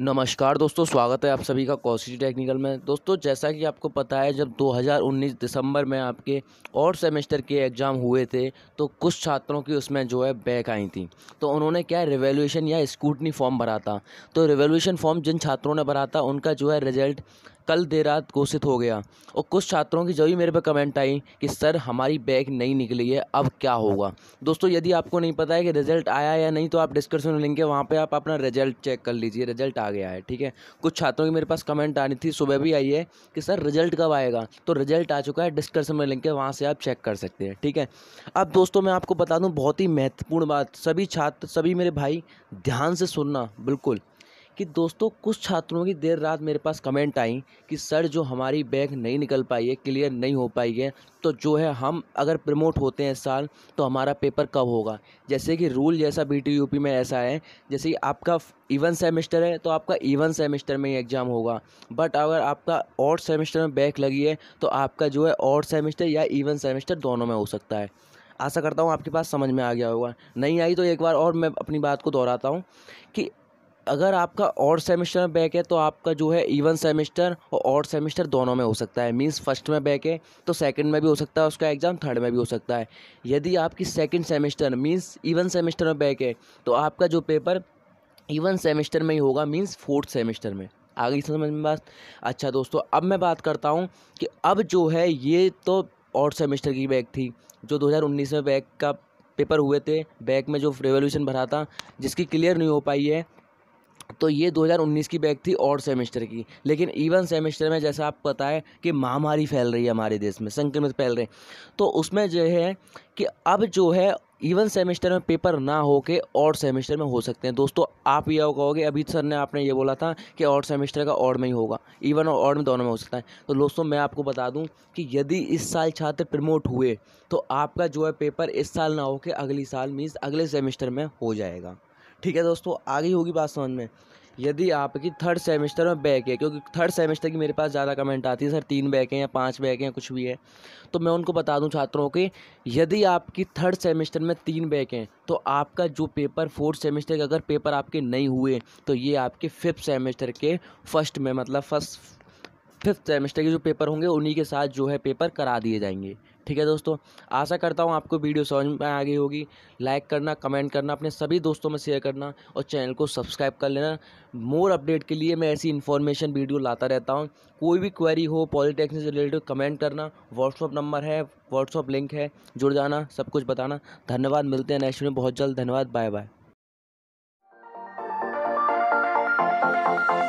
नमस्कार दोस्तों स्वागत है आप सभी का कौशी टेक्निकल में दोस्तों जैसा कि आपको पता है जब 2019 दिसंबर में आपके और सेमेस्टर के एग्ज़ाम हुए थे तो कुछ छात्रों की उसमें जो है बैक आई थी तो उन्होंने क्या रिवेल्यूशन या स्कूटनी फॉर्म भरा था तो रिवेल्यूशन फॉर्म जिन छात्रों ने भरा था उनका जो है रिजल्ट कल देर रात घोषित हो गया और कुछ छात्रों की जब भी मेरे पे कमेंट आई कि सर हमारी बैग नहीं निकली है अब क्या होगा दोस्तों यदि आपको नहीं पता है कि रिजल्ट आया या नहीं तो आप डिस्क्रिप्शन में लिंक है वहाँ पर आप अपना रिजल्ट चेक कर लीजिए रिजल्ट आ गया है ठीक है कुछ छात्रों की मेरे पास कमेंट आनी थी सुबह भी आई है कि सर रिजल्ट कब आएगा तो रिजल्ट आ चुका है डिस्क्रिप्शन में लिंक है वहाँ से आप चेक कर सकते हैं ठीक है अब दोस्तों मैं आपको बता दूँ बहुत ही महत्वपूर्ण बात सभी छात्र सभी मेरे भाई ध्यान से सुनना बिल्कुल कि दोस्तों कुछ छात्रों की देर रात मेरे पास कमेंट आई कि सर जो हमारी बैग नहीं निकल पाई है क्लियर नहीं हो पाई है तो जो है हम अगर प्रमोट होते हैं साल तो हमारा पेपर कब होगा जैसे कि रूल जैसा बी टी यू पी में ऐसा है जैसे आपका इवन सेमेस्टर है तो आपका इवन सेमेस्टर में ही एग्ज़ाम होगा बट अगर आपका और सेमेस्टर में बैक लगी है तो आपका जो है और सेमेस्टर या इवन सेमेस्टर दोनों में हो सकता है आशा करता हूँ आपके पास समझ में आ गया होगा नहीं आई तो एक बार और मैं अपनी बात को दोहराता हूँ कि अगर आपका और सेमेस्टर में बैक है तो आपका जो है इवन सेमेस्टर और और सेमेस्टर दोनों में हो सकता है मीन्स फर्स्ट में बैक है तो सेकंड में भी हो सकता है उसका एग्ज़ाम थर्ड में भी हो सकता है यदि आपकी second semester means even semester में बैक है तो आपका जो पेपर इवन सेमेस्टर में ही होगा मीन्स फोर्थ सेमेस्टर में आगे समझ में बात अच्छा दोस्तों अब मैं बात करता हूँ कि अब जो है ये तो और सेमेस्टर की बैक थी जो दो में बैक का पेपर हुए थे बैक में जो रेवोल्यूशन भरा था जिसकी क्लियर नहीं हो पाई है तो ये 2019 की बैग थी और सेमेस्टर की लेकिन इवन सेमेस्टर में जैसा आपको पता है कि महामारी फैल रही है हमारे देश में संक्रमित फैल रहे हैं तो उसमें जो है कि अब जो है इवन सेमेस्टर में पेपर ना हो के और सेमेस्टर में हो सकते हैं दोस्तों आप यह कहोगे अभी सर ने आपने ये बोला था कि और सेमेस्टर का और में ही होगा इवन और और में दोनों में हो सकता है तो दोस्तों मैं आपको बता दूं कि यदि इस साल छात्र प्रमोट हुए तो आपका जो है पेपर इस साल ना हो के अगली साल मीन्स अगले सेमेस्टर में हो जाएगा ठीक है दोस्तों आगे होगी बात समझ में यदि आपकी थर्ड सेमेस्टर में बैक है क्योंकि थर्ड सेमेस्टर की मेरे पास ज़्यादा कमेंट आती है सर तीन बैक हैं या पांच बैक हैं कुछ भी है तो मैं उनको बता दूं छात्रों के यदि आपकी थर्ड सेमेस्टर में तीन बैक हैं तो आपका जो पेपर फोर्थ सेमेस्टर के अगर पेपर आपके नहीं हुए तो ये आपके फिफ्थ सेमेस्टर के फर्स्ट में मतलब फर्स्ट फिफ्थ सेमेस्टर के जो पेपर होंगे उन्हीं के साथ जो है पेपर करा दिए जाएंगे ठीक है दोस्तों आशा करता हूँ आपको वीडियो समझ में आ गई होगी लाइक करना कमेंट करना अपने सभी दोस्तों में शेयर करना और चैनल को सब्सक्राइब कर लेना मोर अपडेट के लिए मैं ऐसी इन्फॉर्मेशन वीडियो लाता रहता हूँ कोई भी क्वेरी हो पॉलिटेक्निक से रिलेटेड कमेंट करना व्हाट्सअप नंबर है व्हाट्सअप लिंक है जुड़ जाना सब कुछ बताना धन्यवाद मिलते हैं नेक्स्ट में बहुत जल्द धन्यवाद बाय बाय